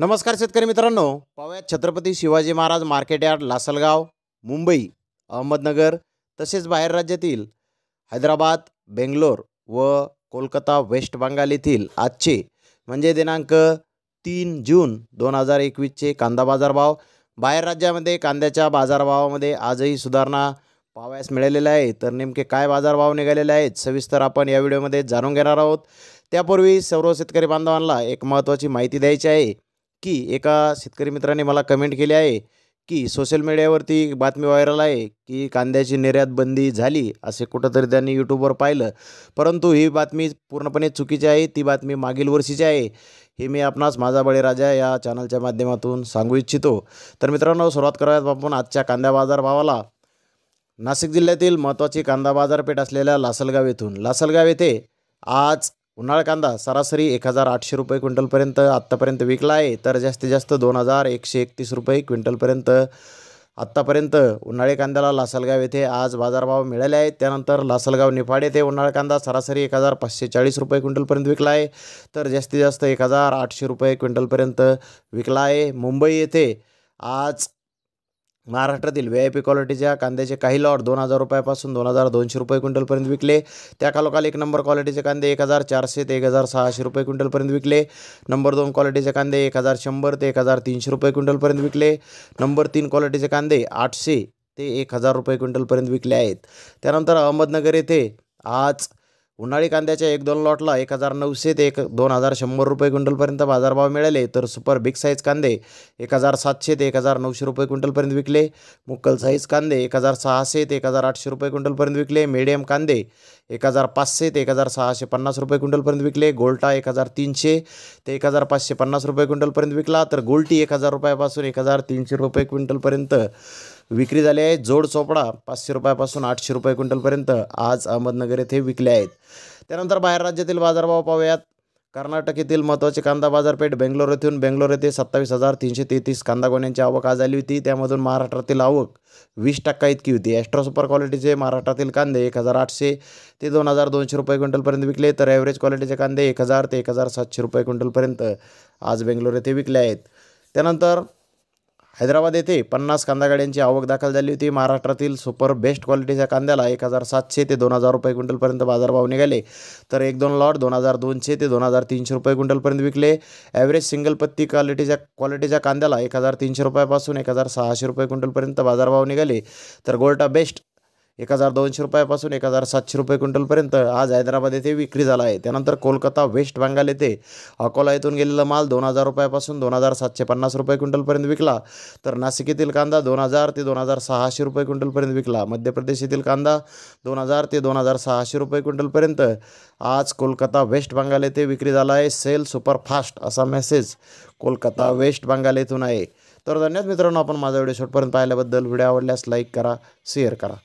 नमस्कार शेतकरी मित्रांनो पावयात छत्रपती शिवाजी महाराज मार्केट यार्ड लासलगाव मुंबई अहमदनगर तसेच बाहेर राज्यातील हैदराबाद बेंगलोर व कोलकाता वेस्ट बंगाल येथील आजचे म्हणजे दिनांक तीन जून दोन हजार एकवीसचे कांदा बाजारभाव बाहेर राज्यामध्ये कांद्याच्या बाजारभावामध्ये आजही सुधारणा पाहावयास मिळालेल्या आहे तर नेमके काय बाजारभाव निघालेले आहेत सविस्तर आपण या व्हिडिओमध्ये जाणून घेणार आहोत त्यापूर्वी सर्व शेतकरी बांधवांना एक महत्त्वाची माहिती द्यायची आहे की एका शेतकरी मित्राने मला कमेंट केली आहे की सोशल मीडियावरती बातमी व्हायरल आहे की कांद्याची निर्यात बंदी झाली असे कुठंतरी त्यांनी यूट्यूबवर पाहिलं परंतु ही बातमी पूर्णपणे चुकीची आहे ती बातमी मागील वर्षीची आहे हे मी आपणास माझा बळीराजा या चॅनलच्या माध्यमातून सांगू इच्छितो तर मित्रांनो सुरुवात करूयात आपण आजच्या कांदा बाजार भावाला नाशिक जिल्ह्यातील महत्त्वाची कांदा बाजारपेठ असलेल्या लासलगाव येथून लासलगाव येथे आज उन्हाळा कांदा सरासरी एक हजार आठशे रुपये क्विंटलपर्यंत आत्तापर्यंत विकला आहे तर जास्तीत जास्त दोन हजार एकशे एकतीस रुपये क्विंटलपर्यंत आत्तापर्यंत उन्हाळी कांद्याला लासलगाव येथे आज बाजारभाव मिळाले आहेत त्यानंतर लासलगाव निफाड येथे उन्हाळा कांदा सरासरी एक हजार पाचशे चाळीस रुपये क्विंटलपर्यंत विकला आहे तर जास्तीत जास्त एक हजार आठशे रुपये क्विंटलपर्यंत विकला आहे मुंबई येथे आज महाराष्ट्रातील व्ही आय पी क्वालिटीच्या कांद्याचे काही लॉट दोन हजार रुपयापासून दोन हजार दोनशे रुपये क्विंटलपर्यंत विकले त्या खालोखाल एक नंबर क्वालिटीचे कांदे एक हजार चारशे ते एक हजार सहाशे रुपये क्विंटलपर्यंत विकले नंबर दोन क्वालिटीचे कांदे एक हजार शंभर ते एक हजार तीनशे रुपये क्विंटलपर्यंत विकले नंबर तीन क्वालिटीचे कांदे आठशे ते एक हजार रुपये क्विंटलपर्यंत विकले आहेत त्यानंतर अहमदनगर येथे आज उन्हाळी कांद्याच्या एक दोन लॉटला एक हजार नऊशे ते एक दोन हजार शंभर रुपये क्विंटलपर्यंत बाजारभाव मिळाले तर सुपर बिग साईज कांदे एक हजार सातशे ते एक हजार नऊशे रुपये क्विंटलपर्यंत विकले मुक्कल साईज कांदे एक हजार सहाशे ते एक हजार आठशे रुपये क्विंटलपर्यंत विकले मिडियम कांदे एक हजार पाचशे ते एक हजार सहाशे पन्नास रुपये क्विंटलपर्यंत विकले गोल्टा एक हजार तीनशे ते एक हजार पाचशे पन्नास रुपये क्विंटलपर्यंत विकला तर गोल्टी एक हजार रुपयापासून एक हजार तीनशे रुपये क्विंटलपर्यंत विक्री झाली आहे जोड चोपडा पाचशे रुपयापासून आठशे रुपये क्विंटलपर्यंत आज अहमदनगर येथे विकले आहेत त्यानंतर बाहेर राज्यातील बाजारभाव पाहूयात कर्नाटक येथील महत्त्वाची कांदा बाजारपेठ बेंगलोर येथून बेंगलोर येथे सत्तावीस हजार तीनशे तेहतीस कांदा गोण्यांची आवक आज आली होती त्यामधून महाराष्ट्रातील आवक वीस टक्का इतकी होती एस्ट्रा सुपर क्वालिटीचे महाराष्ट्रातील कांदे एक हजार आठशे ते दोन हजार दोनशे रुपये क्विंटलपर्यंत विकले तर ॲव्हरेज क्वालिटीचे कांदे एक हजार ते एक हजार सातशे रुपये क्विंटलपर्यंत आज बेंगलोर येथे विकले आहेत त्यानंतर हैदराबाद येथे पन्नास कांदा आवक दाखल झाली होती महाराष्ट्रातील सुपर बेस्ट क्वालिटीच्या कांद्याला एक हजार सातशे ते दोन हजार रुपये क्विंटलपर्यंत बाजारभाव निघाले तर एक दोन लॉट दोन हजार दोनशे ते दोन हजार तीनशे रुपये क्विंटलपर्यंत विकले ॲव्हरेज सिंगल पत्ती क्वालिटीच्या क्वालिटीच्या कांद्याला एक हजार तीनशे रुपयापासून एक हजार सहाशे रुपये क्विंटलपर्यंत बाजारभाव निघाले तर गोल्टा बेस्ट एक हजार दोनशे रुपयापासून एक हजार सातशे रुपये क्विंटलपर्यंत आज हैदराबाद येथे विक्री झाला आहे त्यानंतर कोलकाता वेस्ट बंगाल येथे अकोला येथून गेलेला माल दोन हजार रुपयापासून दोन हजार सातशे पन्नास रुपये क्विंटलपर्यंत विकला तर नाशिक येथील कांदा दोन हजार ते दोन हजार सहाशे रुपये क्विंटलपर्यंत विकला मध्य प्रदेश येथील कांदा दोन हजार ते दोन हजार सहाशे रुपये क्विंटलपर्यंत आज कोलकाता वेस्ट बंगाल येथे विक्री झाला आहे सेल सुपरफास्ट असा मेसेज कोलकाता वेस्ट बंगाल येथून आहे तर धन्यवाद मित्रांनो आपण माझा व्हिडिओ शॉटपर्यंत पाहिल्याबद्दल व्हिडिओ आवडल्यास लाईक करा शेअर करा